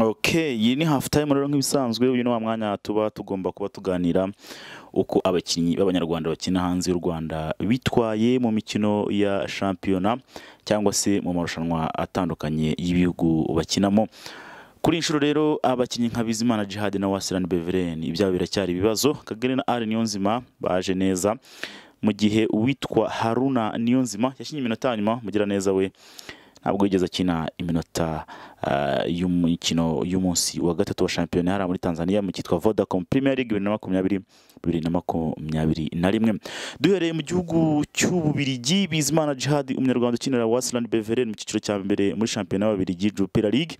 ok iyi ni hafu tayime rero nk'ibisanzwe uyu ni wa mwanya tuba tugomba kuba tuganira uko abakinnyi b'abanyarwanda bakina hanze y'u rwanda bitwaye mu mikino ya shampiyona cyangwa se mu marushanwa atandukanye y'ibihugu bakinamo kuri inshuro rero abakinnyi nka bizimana jihad na wasirani bevereni ibyabo biracyari ibibazo kagere na ari niyonzima baje neza mu gihe uwitwa haruna niyonzima yakinnye iminota ya nyuma mugiraneza we ntabwo yigeze akina iminota eh, y'umukino y'umunsi wa gatatu wa shampiyona hariya muri tanzania mu cyitwa vodacom premier league bibiri na makumyabiri bibiri na makumyabiri na rimwe duhereye mu gihugu cy'ububirigi bizimana jihad umunyarwanda ukinira wasland beveren mu cyiciro cya mbere muri shampiyona y'ababirigi jupira league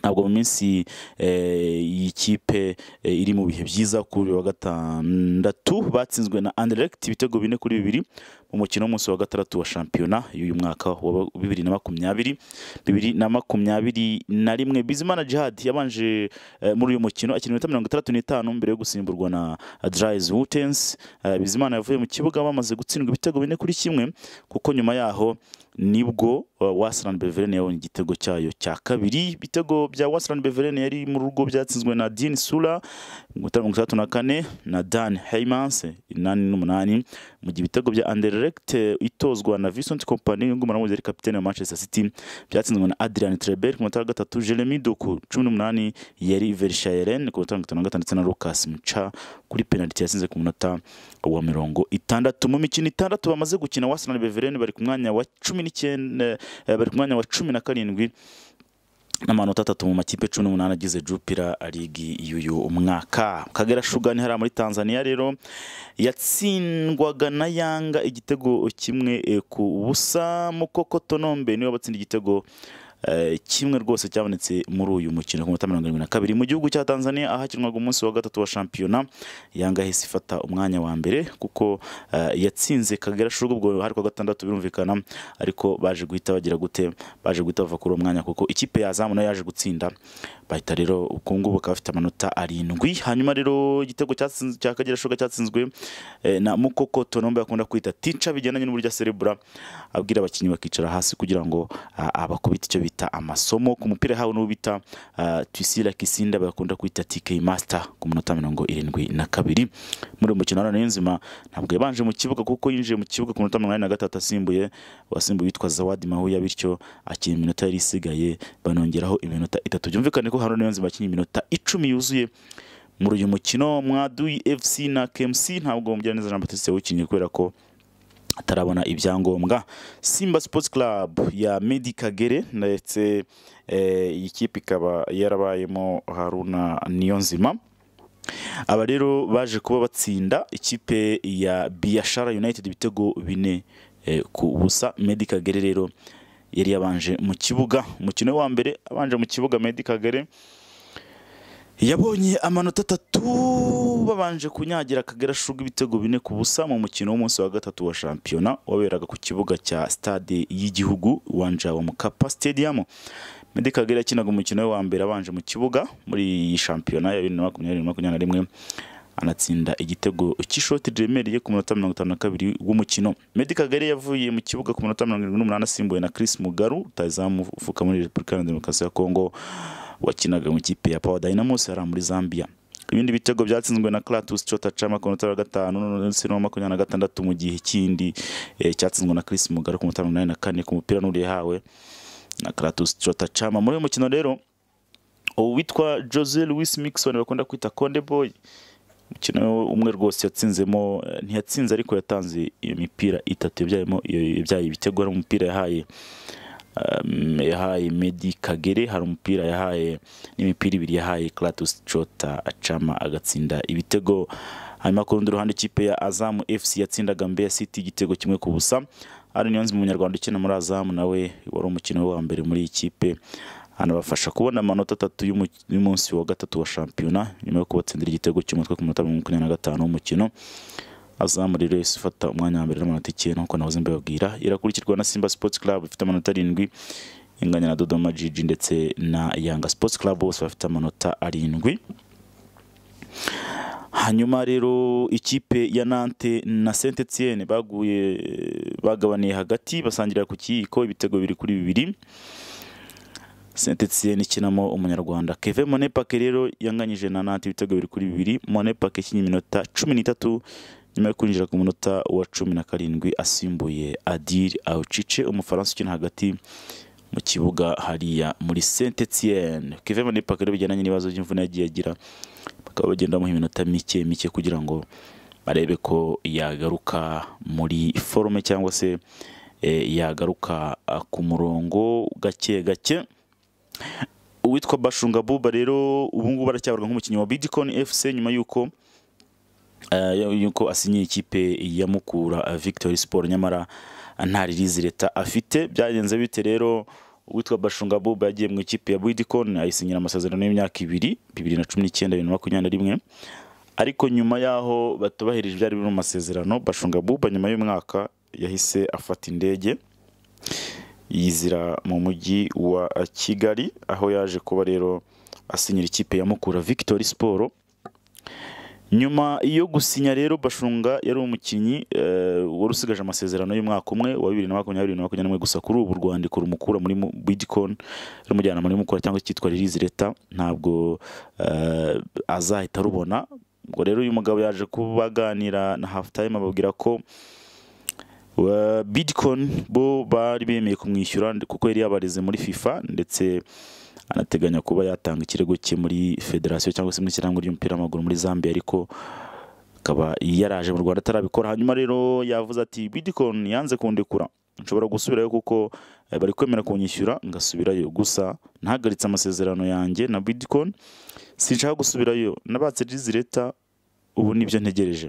ntabwo mu minsi eh, y'ikipe eh, iri mu bihe byiza kuri uyu wa gatandatu batsinzwe na anderect ibitego bine kuri bibiri umukino w'umunsi wa gatandatu wa shampiyona y'uyu mwaka wa bibiri na makumyabiri bibiri na makumyabiri na rimwe bizimana jihad yabanje eh, muri uyu mukino akina iminota mirongo itandatu n'itanu mbere yo gusimburwa na drayizi wutensi eh, bizimana yavuye mu kibuga bamaze gutsindwa ibitego bine kuri kimwe kuko nyuma yaho nibwo eh, wasirani beverene yabonye igitego cyayo cya kabiri ibitego bya wasirani beverene yari mu rugo byatsinzwe na dini sura mirongo itandatu na kane na dan heimanse inani n'umunani mu gihe ibitego bya andere Anderlecht eh, itozwa na Vincent Kompany yungumana w'umuzamu kapitene wa Manchester City byatsinzwe na Adrian Trebeck ku minota gatatu Jeremy Doku 18 yari Vershairen ku minota 56 ndetse na Lucas Mcha kuri penalty yatsinze ku minota wa mirongo itandatu mu mikino itandatu bamaze gukina Arsenal Beveren bari ku mwanya wa cumi 19 eh, bari ku mwanya wa karindwi. n'amanota atatu mu makipe cumi n'umunani agize jupira ligi y'uyu mwaka kagera shugani hariya muri tanzania rero yatsindwaga na yanga igitego kimwe eh, ku busa mukokotonombe niwe batsinda igitego Eh, kimwe rwose cyabonetse muri uyu mukino ku minota mirongo irindwi na kabiri mu gihugu cya Tanzania ahakinwaga umunsi wa gatatu wa shampiyona yanga ifata umwanya wa mbere kuko eh, yatsinze Kagera Shuga ubwo hari kwa gatandatu birumvikana ariko baje guhita bagira gute baje guhita bava kuri uwo mwanya kuko ikipe yazamu nayo yaje gutsinda bahita rero ubu ngubu bakaba bafite amanota arindwi hanyuma rero igitego cya Kagera Shuga cyatsinzwe eh, na Mukoko Tonombe akunda kwita tica bigendanye n'uburyo aserebura abwira abakinnyi bakicara hasi kugira ngo ah, abakubite icyo bita bita amasomo ku mupira hawe nubita bita uh, twisira kisinda bakunda kwita TK Master ku minota mirongo irindwi na kabiri muri uyu mukino wa Niyonzima ntabwo yabanje mu kibuga kuko yinjiye mu kibuga ku minota mirongo na gatatu asimbuye wasimbuye witwa Zawadi Mahuya bityo akina iminota yari isigaye banongeraho iminota itatu byumvikane ko hano Niyonzima akinye iminota icumi yuzuye muri uyu mukino mwaduyi FC na KMC ntabwo mugira neza Jean Baptiste wakinnye kubera ko atarabona ibyangombwa simba sports club ya medi kagere ndetse eh, iyi kipe ikaba yarabayemo haruna niyo nzima aba rero baje kuba batsinda ikipe ya biyashara united ibitego bine eh, ku busa medi kagere rero yari yabanje mu kibuga umukino wa mbere abanje mu kibuga medi kagere yabonye amanota atatu babanje kunyagira akagera ashurwa ibitego bine ku busa mu mukino w'umunsi wa gatatu wa shampiyona waberaga ku kibuga cya stade y'igihugu wanja wa mukapa stadium Medi Kagere yakinaga umukino we wa mbere abanje mu kibuga muri iyi shampiyona ya bibiri na makumyabiri makumyabiri na rimwe anatsinda igitego cy'ishoti remereye ku munota mirongo itanu na kabiri w'umukino Medi Kagere yavuye mu kibuga ku munota mirongo irindwi n'umunani asimbuwe na Chris Mugaru rutazamufuka muri Repubulika ya Demokarasi ya Kongo wakinaga mu ikipe ya Power Dynamos yari muri Zambia ibindi bitego byatsinzwe na Clatus Chota Chama ku munota gatanu ndetse no makumyabiri na gatandatu mu gihe ikindi eh, cyatsinzwe na Chris Mugari ku munota na kane ku mupira n'uriye hawe na Clatus Chota Chama muri uyu mukino rero uwitwa Jose Luis Mixon bakunda kwita Conde Boy umukino umwe rwose yatsinzemo eh, ntiyatsinze ariko yatanze iyo mipira itatu yabyayemo ibyaye ibitego ari umupira yahaye Um, yahaye medi kagere hari umupira yahaye n'imipira ibiri yahaye Kratos Chota acama agatsinda ibitego hanyuma ku rundi ruhande ikipe ya azamu FC yatsindaga Mbeya City igitego kimwe ku busa ari Niyonzi umunyarwanda ukina muri Azam nawe wari umukino wa mbere muri iyi kipe anabafasha kubona amanota atatu y'umunsi wa gatatu wa shampiyona nyuma yo kubatsindira igitego cy'umutwe ku munota mirongo ine na gatanu w'umukino azamu rero yahise ifata umwanya wa mbere n'amanota icyenda nk'uko nahoze mbibabwira irakurikirwa na simba sports club ifite amanota arindwi inganya na dodoma jiji ndetse na yanga sports club bose bafite amanota arindwi hanyuma rero ikipe ya nante na saint etienne baguye bagabaniye hagati basangira ku kiyiko ibitego bibiri kuri bibiri saint etienne ikinamo umunyarwanda Kevin monepake rero yanganyije na nante ibitego bibiri kuri bibiri monepake ikinnye iminota cumi n'itatu nyuma yo kwinjira ku munota wa cumi na karindwi asimbuye adiri awucice umufaransa ukina hagati mu kibuga hariya muri saint etienne kevin van rero bijyanye n'ibibazo by'imvune yagiye agira bakaba bagenda iminota mike mike kugira ngo barebe ko yagaruka muri forume cyangwa se eh, yagaruka ah, ku murongo gake gake uwitwa bashunga buba rero ubungubu aracyabarwa nk'umukinnyi wa bidikoni fc nyuma y'uko Eh, yuko asinye ikipe ya Mukura eh, Victory Sport nyamara eh, nta leta afite byagenze bite rero uwitwa Bashunga Bob yagiye mu ikipe ya Bidicon ayisinyira amasezerano y'imyaka ibiri bibiri na cumi n'icyenda bibiri na makumyabiri na rimwe ariko nyuma y'aho batubahirije ibyari biri mu masezerano Bashunga Bob nyuma y'umwaka yahise afata indege yizira mu mujyi wa Kigali aho yaje kuba rero asinyira ikipe ya Mukura Victory Sport nyuma yo gusinya rero bashunga yari umukinnyi eh, wari usigaje amasezerano y'umwaka umwe wa bibiri na makumyabiri na makumyabiri gusa kuri ubu rwandiko rumukura muri bidikoni rumujyana muri mukura cyangwa icyitwa ririzi leta ntabwo eh, azahita rubona ngo rero uyu mugabo yaje kubaganira na hafu tayime ababwira ko bidikoni bo bari bemeye kumwishyura kuko yari yabareze muri fifa ndetse anateganya kuba yatanga ikirego cye muri federasiyo cyangwa se mu ishyirahamwe ry'umupira w'amaguru muri zambia ariko akaba yaraje mu rwanda atarabikora hanyuma rero yavuze ati bidikoni yanze kundekura nshobora gusubirayo kuko eh, bari kwemera kunyishyura ngasubirayo gusa ntahagaritse amasezerano yanjye na bidikoni sinshaka gusubirayo nabatse dizileta ubu nibyo ntegereje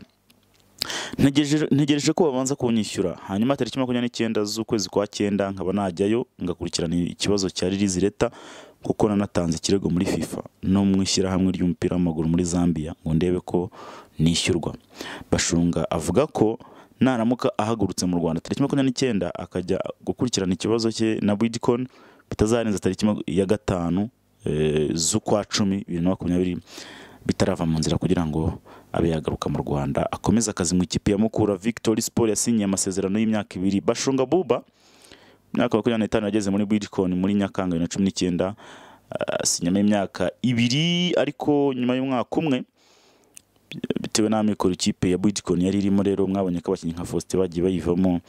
ntegereje ko babanza kunyishyura hanyuma tariki makumyabiri n'icyenda z'ukwezi kwa cyenda nkaba najyayo ngakurikirana ikibazo cya ririzi leta kuko nanatanze ikirego muri fifa no mu ishyirahamwe ry'umupira w'amaguru muri zambia ngo ndebe ko nishyurwa bashunga avuga ko naramuka ahagurutse mu rwanda tariki makumyabiri n'icyenda akajya gukurikirana ikibazo cye na bidikoni bitazarenza tariki ya gatanu eh, z'ukwa cumi bibiri na makumyabiri bitarava mu nzira kugira ngo abe yagaruka mu rwanda akomeza akazi mu ikipe ya mukura victory sport yasinyiye amasezerano y'imyaka ibiri bashunga buba mwaka wa makumyabiri n'itanu yageze muri bidcon muri nyakanga bibiri na cumi n'icyenda eh, asinyamo imyaka ibiri ariko nyuma y'umwaka umwe bitewe n'amikoro ikipe ya bidcon yari irimo rero mwabonye ko abakinnyi nka faustin bagiye bayivamo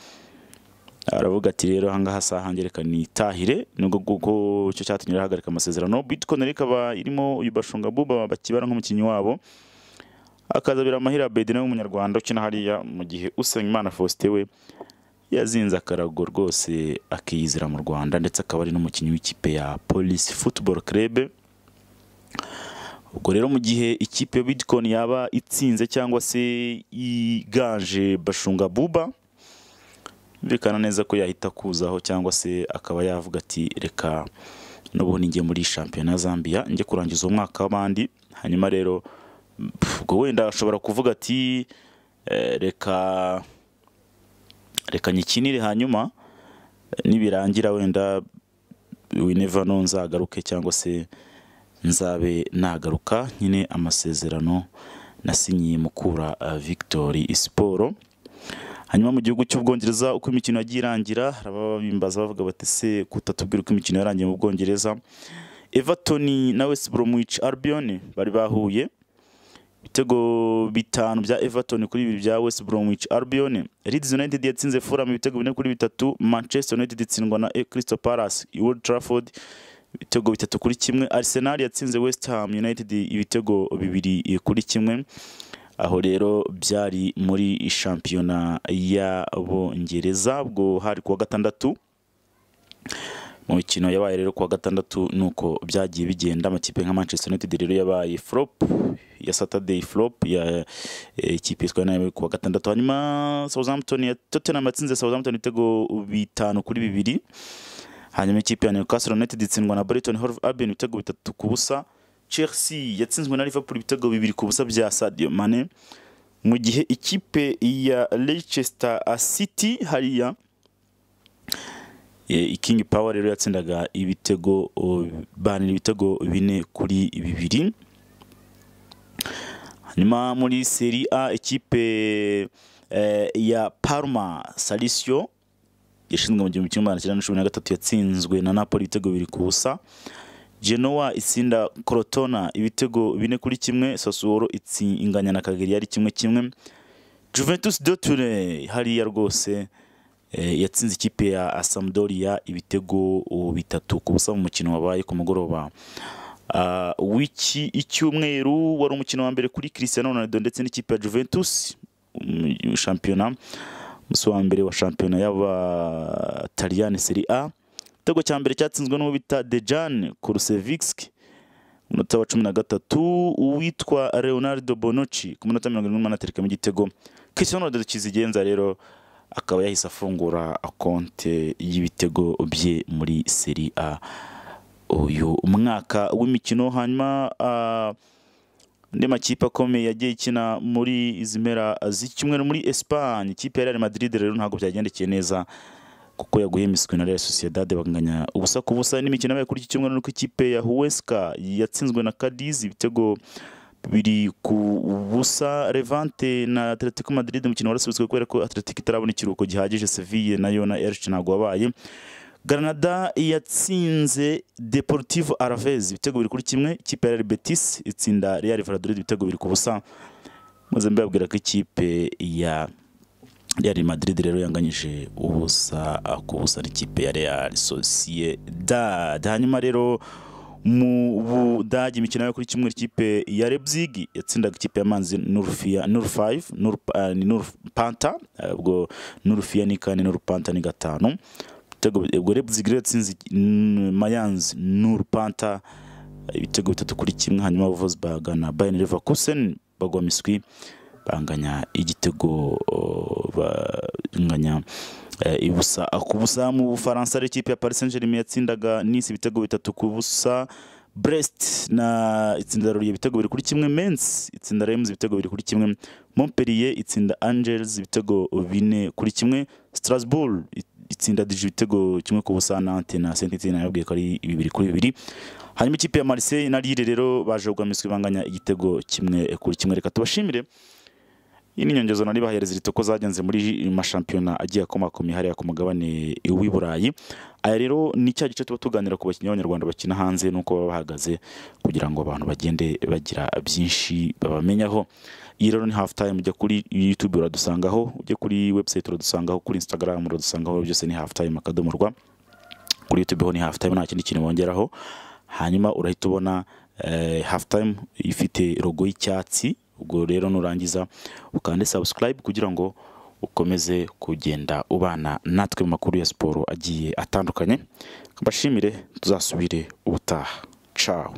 aravuga ati rero ahangaha saha ngereka nitahire nubwo kuko icyo cyatumye ahagarika amasezerano bitcoin rero ikaba irimo uyu bashunga buba bakibara nk'umukinnyi wabo akazabira amahirwe abedi nawe w'umunyarwanda ukina hariya mu gihe Usengimana faustin we yazinze akarago rwose akiyizira mu rwanda ndetse akaba ari n'umukinnyi w'ikipe ya polisi futuboro kerebe ubwo rero mu gihe ikipe ya bidikoni yaba itsinze cyangwa se yiganje bashunga buba birikana neza ko yahita kuzaho cyangwa se akaba yavuga ati reka n'ubundi ngiye muri shampiyona ya zambia njye kurangiza umwaka w'abandi hanyuma rero ubwo wenda ashobora kuvuga ati eh, reka reka nyikinire hanyuma eh, nibirangira wenda wineva no nzagaruke cyangwa se nzabe nagaruka nyine amasezerano nasinyiye mukura eh, victoire siporo hanyuma mu gihugu cy'ubwongereza uko imikino yagiye irangira hari ababimbaza bavuga bati se kutatubwira uko imikino yarangiye mu bwongereza everton na west bromwich albion bari bahuye ibitego bitanu bya everton kuri bibiri bya west bromwich albion leeds united yatsinze fulham ibitego bine kuri bitatu manchester united itsindwa na crystal palace old trafford ibitego bitatu kuri kimwe arsenal yatsinze west ham united ibitego bibiri kuri kimwe aho rero byari muri shampiyona y'abongereza bwo hari kuwa gatandatu mu mikino yabaye rero kuwa gatandatu nuko byagiye bigenda amakipe nka Manchester United rero yabaye flop ya Saturday flop ya eh, ikipe yitwa nayo kuwa gatandatu hanyuma Southampton ya Tottenham yatsinze Southampton ibitego bitanu kuri bibiri hanyuma ikipe ya Newcastle United itsindwa na Brighton Hove Albion ibitego bitatu ku busa Chelsea yatsinzwe na Liverpool ibitego bibiri ku busa bya Sadio Mane mu gihe ikipe ya Leicester City hariya ikingi eh, Power rero yatsindaga ibitego banira ibitego bine kuri bibiri hanyuma muri seri a ekipe eh, ya parma Salisio yashinzwe mu gihumbi kimwe magana cyenda na cumi na gatatu yatsinzwe na napoli ibitego bibiri ku busa genoa itsinda korotona ibitego bine kuri kimwe sasuworo inganya na kagari yari kimwe kimwe juventus dotire hariya rwose Eh, yatsinze ikipe ya Sampdoria ibitego bitatu ku busa mu mukino wabaye ku mugoroba ah, w'iki icyumweru wari umukino wa mbere kuri Cristiano Ronaldo ndetse n'ikipe ya Juventus mm, shampiyona umunsi wa mbere wa shampiyona y'abataliyani Serie A igitego cya mbere cyatsinzwe n'uwo bita Dejan Kulusevski umunota wa cumi na gatatu uwitwa Leonardo Bonoci ku munota mirongo irindwi n'umunani aterekamo igitego Cristiano kizigenza rero akaba yahise afungura konte y'ibitego bye muri seri a uyu mwaka w'imikino hanyuma andi makipe akomeye yagiye ikina muri izi mpera z'icyumweru muri esipanye ikipe ya real madrid rero ntabwo byagendekeye neza kuko yaguye imiswi na real sociedad banganya ubusa ku busa n'imikino yabaye kuri iki cyumweru nuko ikipe ya huwesika yatsinzwe na kadizi ibitego biri ku busa Levante na Atletico Madrid umukino warasubitswe kubera ko Atletico itarabona ikiruhuko gihagije Sevilla nayo na Elche ntabwo wabaye Granada yatsinze Deportivo Alaves ibitego biri kuri kimwe ikipe ya Betis itsinda Real Valladolid ibitego biri ku busa maze mbabwira ko ikipe ya Real Madrid rero yanganyije ubusa ku busa n'ikipe ya Real Sociedad hanyuma rero mu budage imikino yo kuri kimwe ikipe ya Leipzig yatsindaga ikipe ya Manzi Nurfia Nurfive Nurpanta eh, eh, ubwo Nurfia ni kane Nurpanta ni gatanu ubwo Leipzig yatsinze mm, Mayanz Nurpanta eh, ibitego bitatu kuri kimwe hanyuma bagana na Bayern Leverkusen bagwa miswi banganya igitego oh, banganya Eh, ah, ku busa mu bufaransa ari ikipe ya paris saint germain yatsindaga nisi ibitego bitatu ku busa brest na itsinda ruriye ibitego biri kuri kimwe mensi itsinda remuzi ibitego biri kuri kimwe montpellier itsinda angels ibitego bine kuri kimwe strasbourg itsinda dije ibitego kimwe ku busa nante na saint etienne yababwiye ko ari bibiri kuri bibiri hanyuma ikipe ya marseille naryo rero baje guhamiswa ibanganya igitego kimwe eh, kuri kimwe reka tubashimire iyi ni inyongezo nari bahereza iri uko zagenze muri mashampiyona agiye akomakomeye hariya ku mugabane w'i burayi aya rero ni cya gice tuba tuganira ku bakinnyi b'abanyarwanda bakina hanze n'uko baba bahagaze kugira ngo abantu bagende bagira byinshi babamenyaho iyi rero ni hafu tayime ujya kuri yutube uradusangaho ujya kuri webusayiti uradusangaho kuri insitagaramu uradusangaho byose ni hafu tayime akadomo rwa kuri yutube ho ni hafu tayime nta kindi kintu bongeraho hanyuma urahita ubona eh, hafu tayime ifite rogo y'icyatsi ubwo rero nurangiza ukande subscribe kugira ngo ukomeze kugenda ubana natwe mu makuru ya siporo agiye atandukanye mbashimire tuzasubire ubutaha caho